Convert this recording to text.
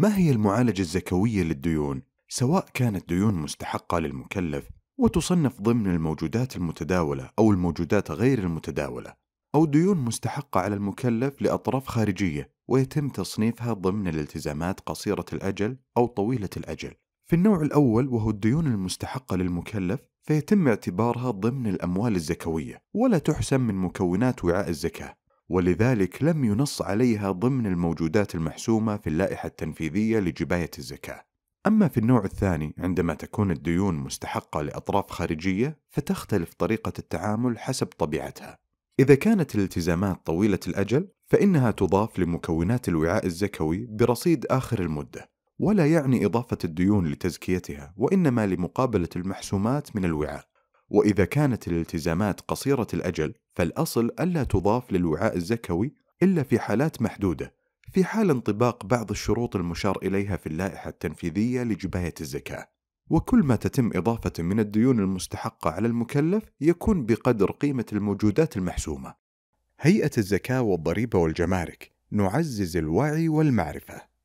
ما هي المعالجة الزكوية للديون سواء كانت ديون مستحقة للمكلف وتصنف ضمن الموجودات المتداولة أو الموجودات غير المتداولة أو ديون مستحقة على المكلف لأطراف خارجية ويتم تصنيفها ضمن الالتزامات قصيرة الأجل أو طويلة الأجل في النوع الأول وهو الديون المستحقة للمكلف فيتم اعتبارها ضمن الأموال الزكوية ولا تحسم من مكونات وعاء الزكاة ولذلك لم ينص عليها ضمن الموجودات المحسومة في اللائحة التنفيذية لجباية الزكاة. أما في النوع الثاني عندما تكون الديون مستحقة لأطراف خارجية فتختلف طريقة التعامل حسب طبيعتها. إذا كانت الالتزامات طويلة الأجل فإنها تضاف لمكونات الوعاء الزكوي برصيد آخر المدة، ولا يعني إضافة الديون لتزكيتها، وإنما لمقابلة المحسومات من الوعاء، وإذا كانت الالتزامات قصيرة الأجل فالأصل ألا تضاف للوعاء الزكوي إلا في حالات محدودة في حال انطباق بعض الشروط المشار إليها في اللائحة التنفيذية لجباية الزكاة وكل ما تتم إضافة من الديون المستحقة على المكلف يكون بقدر قيمة الموجودات المحسومة هيئة الزكاة والضريبة والجمارك نعزز الوعي والمعرفة